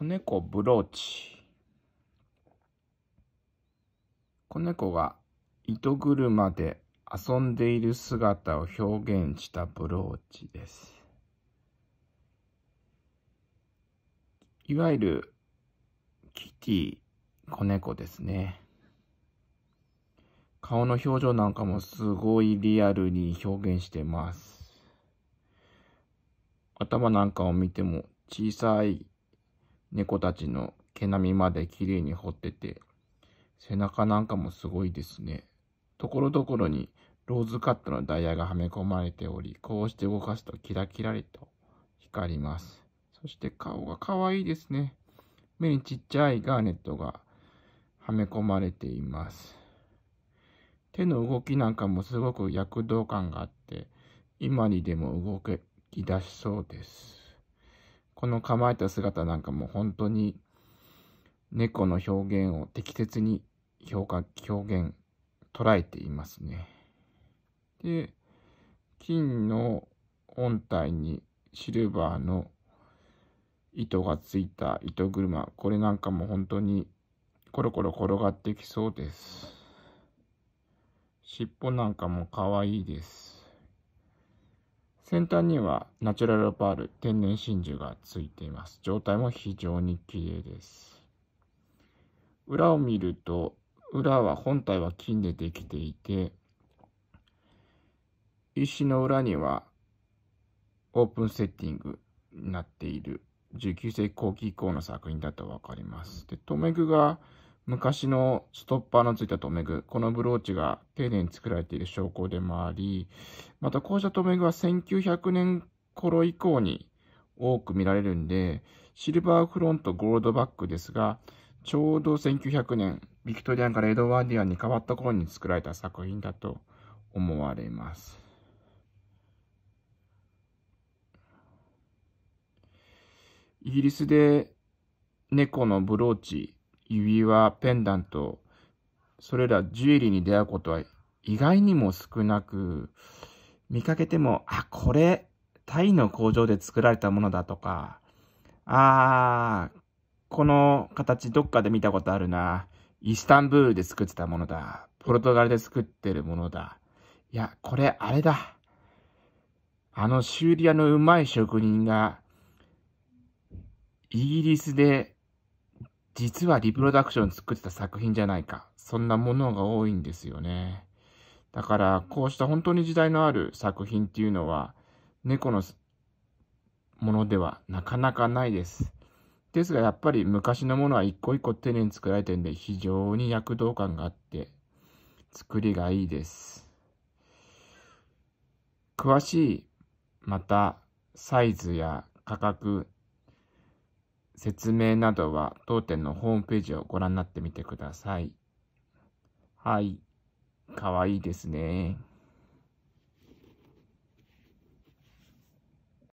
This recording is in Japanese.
子猫ブローチ。子猫が糸車で遊んでいる姿を表現したブローチです。いわゆるキティ子猫ですね。顔の表情なんかもすごいリアルに表現してます。頭なんかを見ても小さい猫たちの毛並みまで綺麗に彫ってて、背中なんかもすごいですね。ところどころにローズカットのダイヤがはめ込まれており、こうして動かすとキラキラリと光ります。そして顔が可愛いですね。目にちっちゃいガーネットがはめ込まれています。手の動きなんかもすごく躍動感があって、今にでも動き出しそうです。この構えた姿なんかも本当に猫の表現を適切に表現、表現、捉えていますね。で、金の本体にシルバーの糸がついた糸車。これなんかも本当にコロコロ転がってきそうです。尻尾なんかも可愛いです。先端にはナチュラルパール、天然真珠がついています。状態も非常に綺麗です。裏を見ると、裏は本体は金でできていて、石の裏にはオープンセッティングになっている19世紀後期以降の作品だと分かります。で、留め具が昔のストッパーのついた留め具、このブローチが丁寧に作られている証拠でもあり、またこうした留め具は1900年頃以降に多く見られるんで、シルバーフロント、ゴールドバックですが、ちょうど1900年、ビクトリアンからエドワーディアンに変わった頃に作られた作品だと思われます。イギリスで猫のブローチ指輪、ペンダント、それらジュエリーに出会うことは意外にも少なく、見かけても、あ、これ、タイの工場で作られたものだとか、あー、この形どっかで見たことあるな。イスタンブールで作ってたものだ。ポルトガルで作ってるものだ。いや、これあれだ。あの修理屋のうまい職人が、イギリスで実はリプロダクション作ってた作品じゃないか。そんなものが多いんですよね。だから、こうした本当に時代のある作品っていうのは、猫のものではなかなかないです。ですが、やっぱり昔のものは一個一個丁寧に作られてるんで、非常に躍動感があって、作りがいいです。詳しい、また、サイズや価格、説明などは当店のホームページをご覧になってみてください。はい。かわいいですね。